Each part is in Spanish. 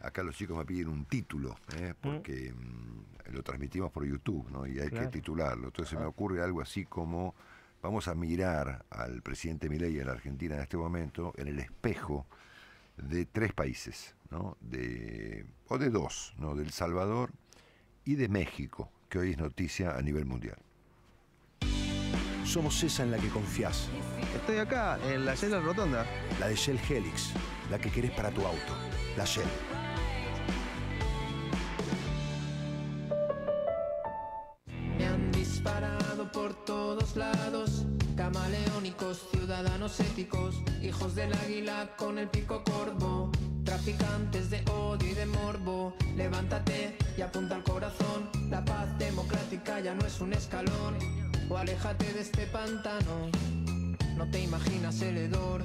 Acá los chicos me piden un título, ¿eh? mm. porque mm, lo transmitimos por YouTube, Y hay que titularlo. Entonces se me ah. ocurre algo así como vamos a mirar al presidente Milei en la Argentina en este momento en el espejo de tres países, o de dos, ¿no? El Salvador y de México, que hoy es noticia a nivel mundial. Somos esa en la que confías. Estoy acá, en la Shell Rotonda. La de Shell Helix, la que querés para tu auto. La Shell. hijos del águila con el pico corvo, traficantes de odio y de morbo, levántate y apunta al corazón, la paz democrática ya no es un escalón, o aléjate de este pantano, no te imaginas el hedor.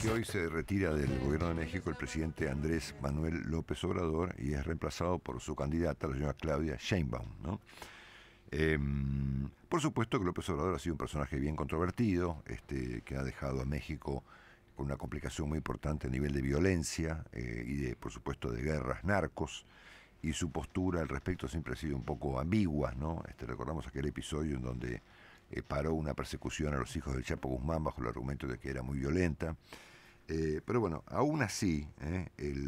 que hoy se retira del gobierno de México el presidente Andrés Manuel López Obrador y es reemplazado por su candidata, la señora Claudia Sheinbaum, ¿no? Em, por supuesto que López Obrador ha sido un personaje bien controvertido, este, que ha dejado a México con una complicación muy importante a nivel de violencia eh, y de, por supuesto, de guerras narcos. Y su postura al respecto siempre ha sido un poco ambigua, ¿no? Este, recordamos aquel episodio en donde eh, paró una persecución a los hijos del Chapo Guzmán bajo el argumento de que era muy violenta. Eh, pero bueno, aún así,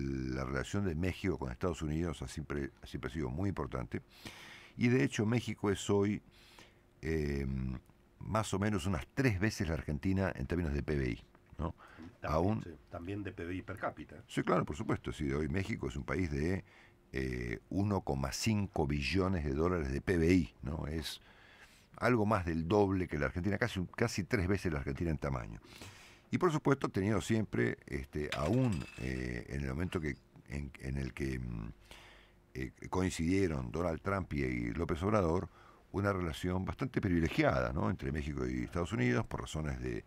la relación de México con Estados Unidos ha siempre, ha siempre sido muy importante. Y de hecho México es hoy em, más o menos unas tres veces la Argentina en términos de PBI. ¿no? También, de PBI per cápita. Sí, claro, por supuesto. Sí, hoy México es un país de 1,5 eh, billones de dólares de PBI. ¿no? Es algo más del doble que la Argentina, casi, casi tres veces la Argentina en tamaño. Y por supuesto, tenido siempre, este, aún eh, en el momento que, en el que mm, eh, coincidieron Donald Trump y López Obrador una relación bastante privilegiada ¿no? entre México y Estados Unidos por razones de,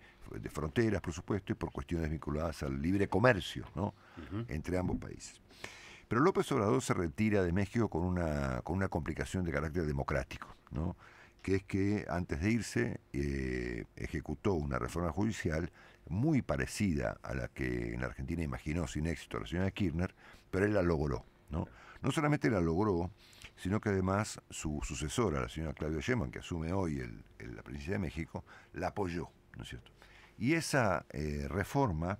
fronteras, por supuesto, y por cuestiones vinculadas al libre comercio entre ambos países. Pero López Obrador se retira de México con una, con una complicación de carácter democrático, ¿no? que es que antes de irse eh, ejecutó una reforma judicial muy parecida a la que en Argentina imaginó sin éxito la señora Kirchner, pero él la logró. ¿no? solamente la logró, sino que además su sucesora, la señora Claudia Sheinbaum, que asume hoy el, la presidencia de México, la apoyó, ¿no es cierto? Y esa eh, reforma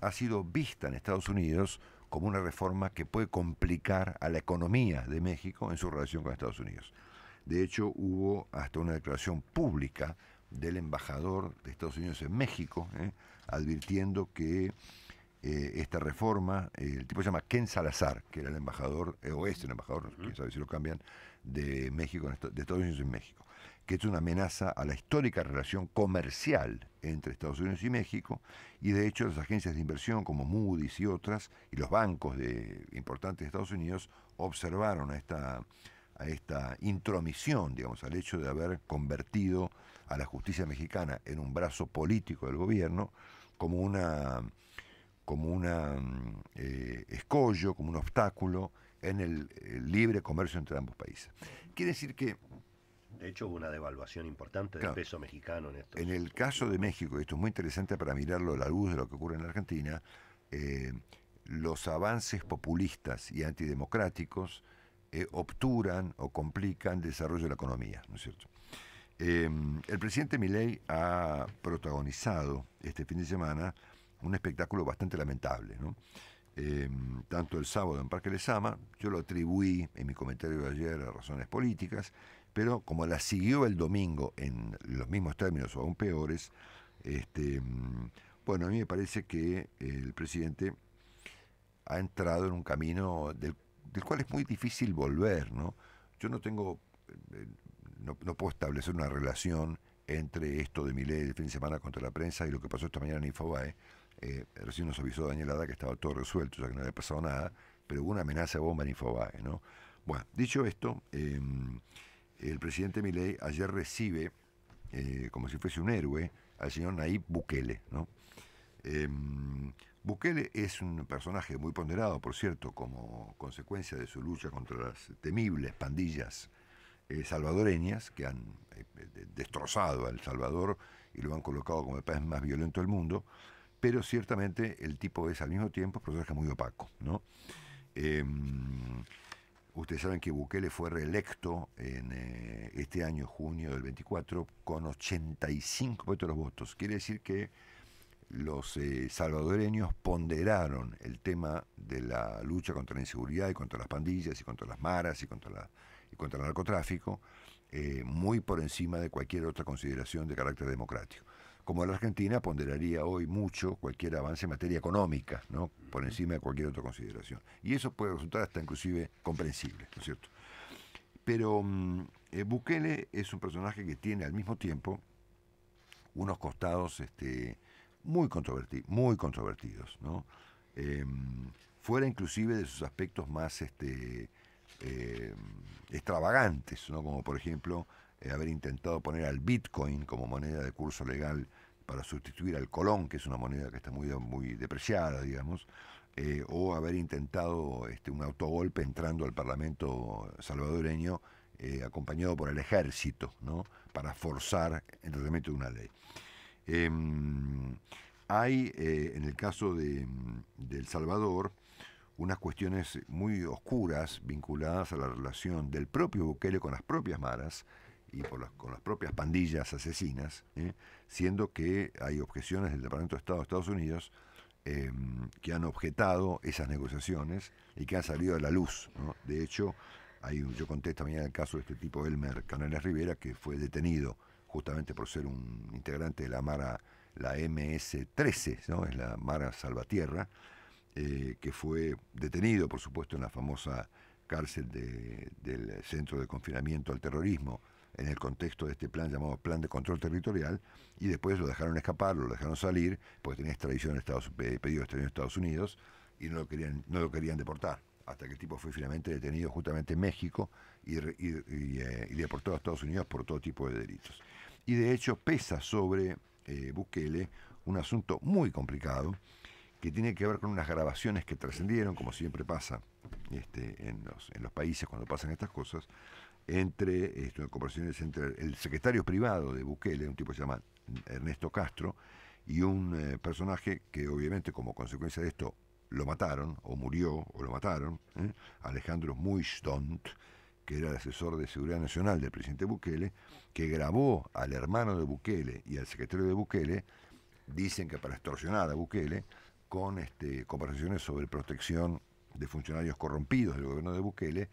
ha sido vista en Estados Unidos como una reforma que puede complicar a la economía de México en su relación con Estados Unidos. De hecho, hubo hasta una declaración pública del embajador de Estados Unidos en México, ¿eh? advirtiendo que eh, esta reforma. Eh, el tipo se llama Ken Salazar, que era el embajador, eh, o es el embajador, quién sabe si lo cambian, de México, de Estados Unidos en México, que es una amenaza a la histórica relación comercial entre Estados Unidos y México, y de hecho las agencias de inversión como Moody's y otras, y los bancos de, importantes de Estados Unidos, observaron esta a esta intromisión, digamos, al hecho de haber convertido a la justicia mexicana en un brazo político del gobierno como una como un mm, eh, escollo, como un obstáculo en el, libre comercio entre ambos países. Quiere decir que... De hecho, hubo una devaluación importante del peso mexicano en esto. En el caso de México, y esto es muy interesante para mirarlo a la luz de lo que ocurre en la Argentina, eh, los avances populistas y antidemocráticos eh, obturan o complican el desarrollo de la economía, ¿no es cierto? el presidente Milei ha protagonizado este fin de semana un espectáculo bastante lamentable, ¿no? Em, tanto el sábado en Parque Lezama, yo lo atribuí en mi comentario de ayer a razones políticas, pero como la siguió el domingo en los mismos términos o aún peores, este, em, bueno, a mí me parece que el presidente ha entrado en un camino del, cual es muy difícil volver, ¿no? Yo no tengo, eh, no, puedo establecer una relación entre esto de mi ley del fin de semana contra la prensa y lo que pasó esta mañana en Infobae, eh, recién nos avisó Daniel Hada que estaba todo resuelto, ya que no había pasado nada, pero hubo una amenaza de bomba en Infobae, ¿no? Bueno, dicho esto, em, el presidente Milei ayer recibe, eh, como si fuese un héroe, al señor Nayib Bukele, em, Bukele es un personaje muy ponderado, por cierto, como consecuencia de su lucha contra las temibles pandillas eh, salvadoreñas que han destrozado a El Salvador y lo han colocado como el país más violento del mundo pero ciertamente el tipo es al mismo tiempo un personaje muy opaco. Em, ustedes saben que Bukele fue reelecto en eh, este año, junio del 24, con 85% de los votos. Quiere decir que los eh, salvadoreños ponderaron el tema de la lucha contra la inseguridad y contra las pandillas y contra las maras y contra, contra el narcotráfico eh, muy por encima de cualquier otra consideración de carácter democrático como la Argentina ponderaría hoy mucho cualquier avance en materia económica, ¿no? por encima de cualquier otra consideración. Y eso puede resultar hasta inclusive comprensible, ¿no es cierto? Pero mm, eh, Bukele es un personaje que tiene al mismo tiempo unos costados este, muy, controverti muy controvertidos, ¿no? Em, fuera inclusive de sus aspectos más este, eh, extravagantes, ¿no? como por ejemplo haber intentado poner al Bitcoin como moneda de curso legal para sustituir al Colón, que es una moneda que está muy, muy depreciada, digamos, eh, o haber intentado este, un autogolpe entrando al Parlamento salvadoreño eh, acompañado por el ejército, ¿no? para forzar el reglamento de una ley. Em, hay, eh, en el caso de, de El Salvador, unas cuestiones muy oscuras vinculadas a la relación del propio Bukele con las propias maras, y con las propias pandillas asesinas, ¿eh? siendo que hay objeciones del Departamento de Estado de Estados Unidos em, que han objetado esas negociaciones y que han salido a la luz. De hecho, yo contesto también el caso de este tipo Elmer Canales Rivera, que fue detenido justamente por ser un integrante de la Mara, la MS-13, es la Mara Salvatierra, eh, que fue detenido, por supuesto, en la famosa cárcel del Centro de Confinamiento al Terrorismo en el contexto de este plan llamado Plan de Control Territorial, y después lo dejaron escapar, lo dejaron salir, porque tenía extradición en eh, pedido de extradición en Estados Unidos, y no lo querían, no lo querían deportar, hasta que el tipo fue finalmente detenido justamente en México y, y, eh, deportado a Estados Unidos por todo tipo de delitos. Y de hecho pesa sobre eh, Bukele un asunto muy complicado, que tiene que ver con unas grabaciones que trascendieron, como siempre pasa este, en, los, en los países cuando pasan estas cosas, entre entre el secretario privado de Bukele, un tipo que se llama Ernesto Castro, y un eh, personaje que obviamente como consecuencia de esto lo mataron, o murió, o lo mataron, ¿eh? Alejandro Muisdont, que era el asesor de Seguridad Nacional del presidente Bukele, que grabó al hermano de Bukele y al secretario de Bukele, dicen que para extorsionar a Bukele, con este, conversaciones sobre protección de funcionarios corrompidos del gobierno de Bukele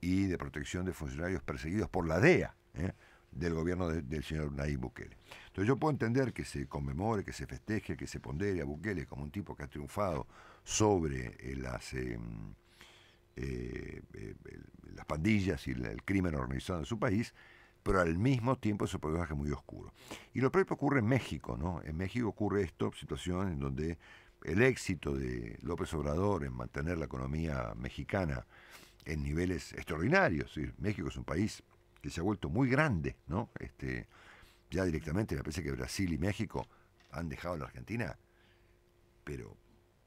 y de protección de funcionarios perseguidos por la DEA ¿eh? del gobierno del señor Nayib Bukele. Entonces yo puedo entender que se conmemore, que se festeje, que se pondere a Bukele como un tipo que ha triunfado sobre eh, las, eh, mm, las pandillas y el crimen organizado en su país, pero al mismo tiempo es un personaje muy oscuro. Y lo propio ocurre en México, ¿no? En México ocurre esto, situación en donde el éxito de López Obrador en mantener la economía mexicana en niveles extraordinarios. México es un país que se ha vuelto muy grande, ¿no? Este, ya directamente me parece que Brasil y México han dejado la Argentina, pero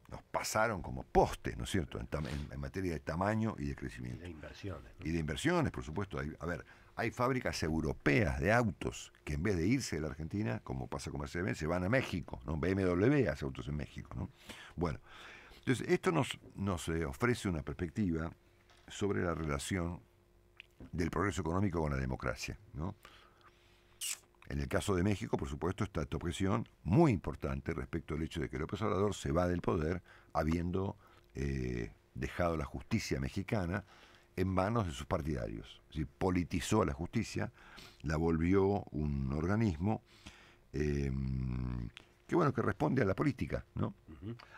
nos pasaron como postes, ¿no es cierto?, en, materia de tamaño y de crecimiento. Y de inversiones. Y de inversiones, por supuesto. a ver, hay fábricas europeas de autos que en vez de irse de la Argentina, como pasa comercialmente, se van a México, ¿no? BMW hace autos en México, ¿no? Bueno, entonces esto nos, nos eh, ofrece una perspectiva sobre la relación del progreso económico con la democracia. ¿no? En el caso de México, por supuesto, está esta opresión muy importante respecto al hecho de que López Obrador se va del poder habiendo eh, dejado la justicia mexicana en manos de sus partidarios. Es decir, politizó a la justicia, la volvió un organismo em, que, bueno, que responde a la política. ¿no?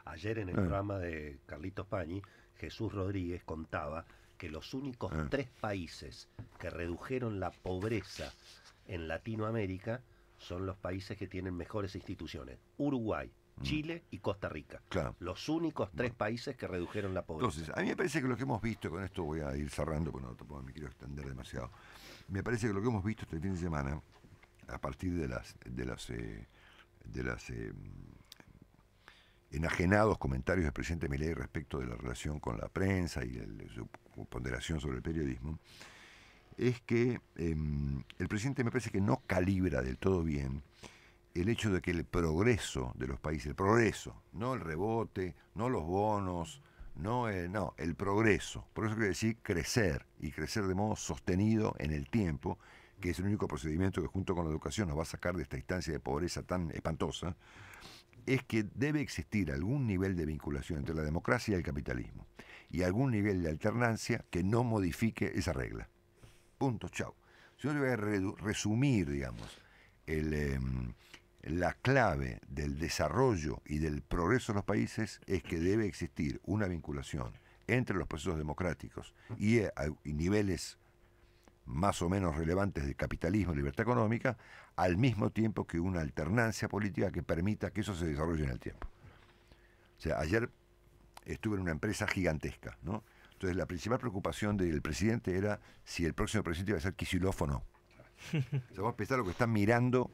Ayer en el programa de Carlitos Pañi, Jesús Rodríguez contaba que los únicos ah. tres países que redujeron la pobreza en Latinoamérica son los países que tienen mejores instituciones. Uruguay, mm. Chile y Costa Rica. Los únicos tres países que redujeron la pobreza. Entonces, a mí me parece que lo que hemos visto, con esto voy a ir cerrando, porque no me quiero extender demasiado, me parece que lo que hemos visto este fin de semana, a partir de las, de las, eh, eh, enajenados comentarios del presidente Milei respecto de la relación con la prensa y su ponderación sobre el periodismo, es que em, el presidente me parece que no calibra del todo bien el hecho de que el progreso de los países, el progreso, no el rebote, no los bonos, no el, no, el progreso. Por eso quiere decir crecer y crecer de modo sostenido en el tiempo, que es el único procedimiento que junto con la educación nos va a sacar de esta instancia de pobreza tan espantosa es que debe existir algún nivel de vinculación entre la democracia y el capitalismo y algún nivel de alternancia que no modifique esa regla. Punto, chao. Yo voy a resumir, digamos, em, la clave del desarrollo y del progreso de los países es que debe existir una vinculación entre los procesos democráticos y, eh, y niveles más o menos relevantes de capitalismo y libertad económica, al mismo tiempo que una alternancia política que permita que eso se desarrolle en el tiempo. O sea, ayer estuve en una empresa gigantesca, ¿no? Entonces la principal preocupación del presidente era si el próximo presidente iba a ser Kisilov o no. O sea, lo que está mirando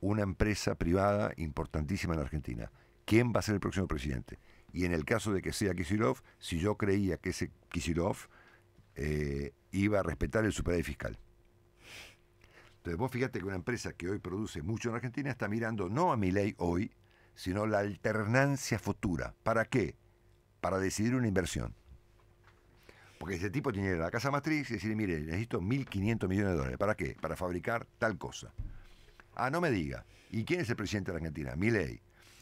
una empresa privada importantísima en la Argentina. ¿Quién va a ser el próximo presidente? Y en el caso de que sea Kisilov, si yo creía que ese Kisilov eh, iba a respetar el superávit fiscal. Entonces vos fíjate que una empresa que hoy produce mucho en Argentina está mirando no a mi ley hoy, sino la alternancia futura. ¿Para qué? Para decidir una inversión. Porque ese tipo tiene la casa matriz y decir, mire, necesito 1.500 millones de dólares. ¿Para qué? Para fabricar tal cosa. Ah, no me diga. ¿Y quién es el presidente de Argentina? Argentina? ley,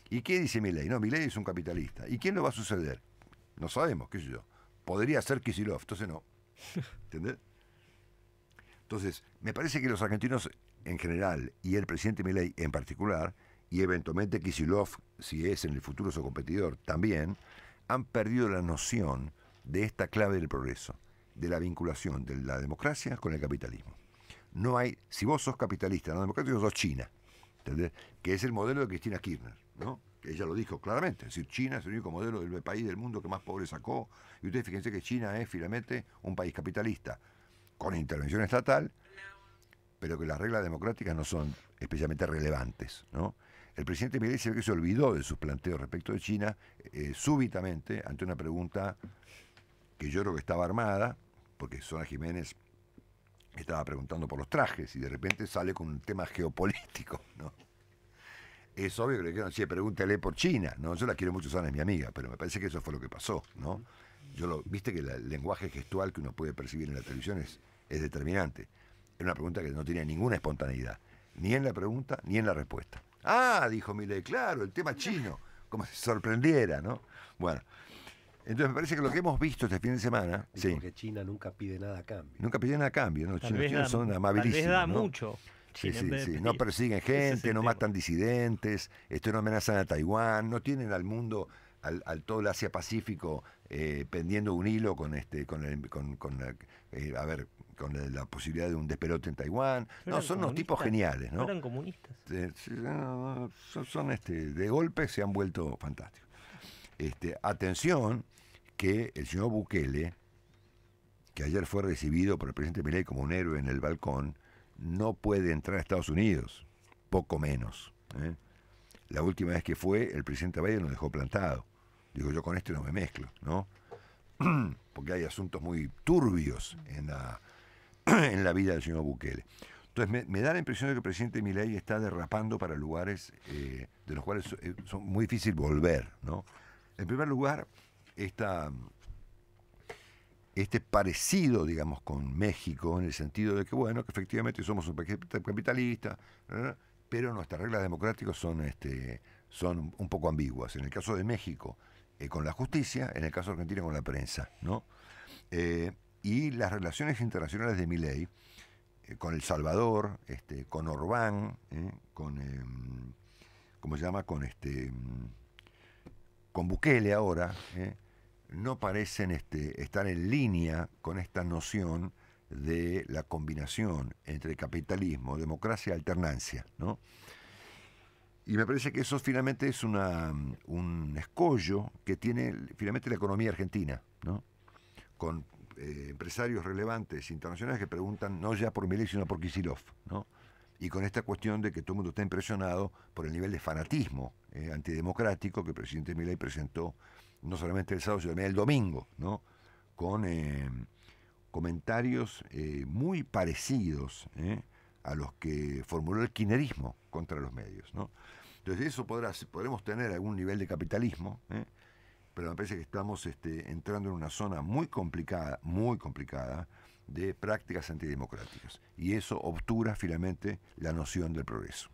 ¿Y qué dice ley? No, mi ley es un capitalista. ¿Y quién lo va a suceder? No sabemos, qué sé yo. Podría ser Kisilov, entonces no. ¿Entendés? Entonces, me parece que los argentinos en general y el presidente Milei en particular, y eventualmente Kisilov, si es en el futuro su competidor, también, han perdido la noción de esta clave del progreso, de la vinculación de la democracia con el capitalismo. No hay, si vos sos capitalista, no democrático, sos China, ¿entendés? que es el modelo de Cristina Kirchner, ¿no? ella lo dijo claramente, es decir, China es el único modelo del país del mundo que más pobre sacó, y ustedes fíjense que China es finalmente un país capitalista, con intervención estatal, pero que las reglas democráticas no son especialmente relevantes, ¿no? El presidente Miguel se que se olvidó de sus planteos respecto de China eh, eh, súbitamente ante una pregunta que yo creo que estaba armada, porque Sona Jiménez estaba preguntando por los trajes y de repente sale con un tema geopolítico, ¿no? es obvio que le dijeron, sí, pregúntale por China. No, yo la quiero mucho, Susana es mi amiga, pero me parece que eso fue lo que pasó, ¿no? Yo lo, viste que el lenguaje gestual que uno puede percibir en la televisión es, determinante. Era una pregunta que no tenía ninguna espontaneidad, ni en la pregunta ni en la respuesta. Ah, dijo mire, claro, el tema chino, como si se sorprendiera, ¿no? Bueno, entonces me parece que lo que hemos visto este fin de semana. Sí, porque China nunca pide nada a cambio. Nunca pide nada a cambio, ¿no? Los chinos, son amabilísimos. Tal da mucho. Sí, sí, No persiguen gente, no matan disidentes, esto no amenazan a Taiwán, no tienen al mundo, al, todo el Asia Pacífico eh, pendiendo un hilo con este, con la, eh, a ver, con la, posibilidad de un despelote en Taiwán. No, son unos tipos geniales, ¿no? Eran comunistas. son, este, de golpe se han vuelto fantásticos. Este, atención que el señor Bukele, que ayer fue recibido por el presidente Milei como un héroe en el balcón, no puede entrar a Estados Unidos, poco menos. ¿eh? La última vez que fue, el presidente Biden lo dejó plantado. Digo, yo con esto no me mezclo, ¿no? Porque hay asuntos muy turbios en la, en la vida del señor Bukele. Entonces, me, da la impresión de que el presidente Milei está derrapando para lugares eh, de los cuales eh, son muy difícil volver, ¿no? En primer lugar, esta este parecido, digamos, con México, en el sentido de que, bueno, que efectivamente somos un país capitalista, pero nuestras reglas democráticas son, este, son un poco ambiguas. En el caso de México, eh, con la justicia, en el caso de Argentina, con la prensa, ¿no? Eh, y las relaciones internacionales de Miley eh, con El Salvador, este, con Orbán, con, em, ¿cómo se llama? Con, este, mm, con Bukele ahora, no parecen este, estar en línea con esta noción de la combinación entre capitalismo, democracia y alternancia. ¿no? Y me parece que eso finalmente es una, un escollo que tiene finalmente la economía argentina, ¿no? con eh, empresarios relevantes internacionales que preguntan no ya por Milei, sino por Kisilov. ¿no? y con esta cuestión de que todo el mundo está impresionado por el nivel de fanatismo eh, antidemocrático que el presidente Milei presentó no solamente el sábado, sino también el domingo, con eh, comentarios eh, muy parecidos a los que formuló el kinerismo contra los medios. ¿no? Entonces eso podrá, podremos tener algún nivel de capitalismo, pero me parece que estamos este, entrando en una zona muy complicada, muy complicada, de prácticas antidemocráticas. Y eso obtura finalmente la noción del progreso.